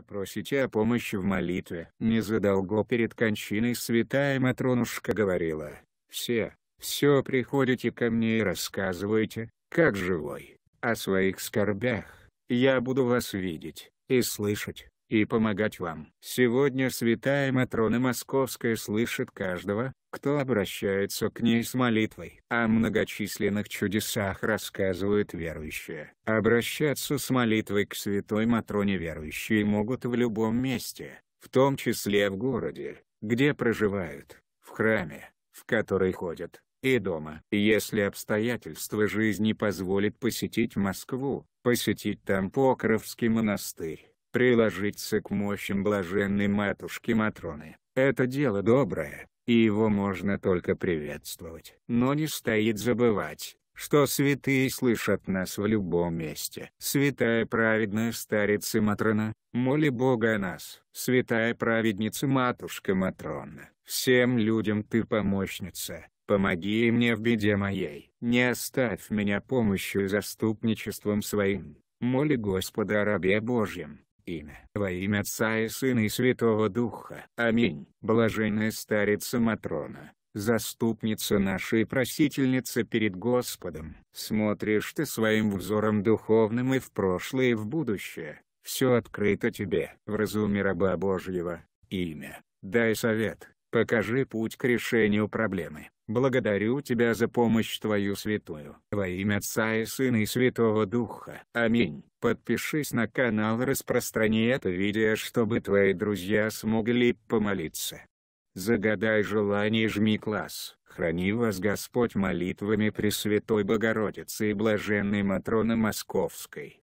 а просите о помощи в молитве. Незадолго перед кончиной святая Матронушка говорила, «Все, все приходите ко мне и рассказывайте, как живой, о своих скорбях, я буду вас видеть и слышать, и помогать вам. Сегодня святая Матрона Московская слышит каждого, кто обращается к ней с молитвой. О многочисленных чудесах рассказывают верующие. Обращаться с молитвой к святой Матроне верующие могут в любом месте, в том числе в городе, где проживают, в храме, в который ходят, и дома. Если обстоятельства жизни позволят посетить Москву, посетить там Покровский монастырь приложиться к мощам блаженной матушки Матроны, это дело доброе, и его можно только приветствовать. Но не стоит забывать, что святые слышат нас в любом месте. Святая праведная старица Матрона, моли Бога о нас. Святая праведница Матушка Матрона, всем людям ты помощница, помоги мне в беде моей. Не оставь меня помощью и заступничеством своим, моли Господа о рабе Божьем, имя. Во имя Отца и Сына и Святого Духа. Аминь. Блаженная Старица Матрона, заступница наша просительница перед Господом. Смотришь ты своим взором духовным и в прошлое и в будущее, все открыто тебе. В разуме раба Божьего, имя, дай совет, Покажи путь к решению проблемы. Благодарю Тебя за помощь Твою святую. Во имя Отца и Сына и Святого Духа. Аминь. Подпишись на канал и распространи это видео, чтобы твои друзья смогли помолиться. Загадай желание и жми класс. Храни вас Господь молитвами Пресвятой Богородицы и Блаженной Матроны Московской.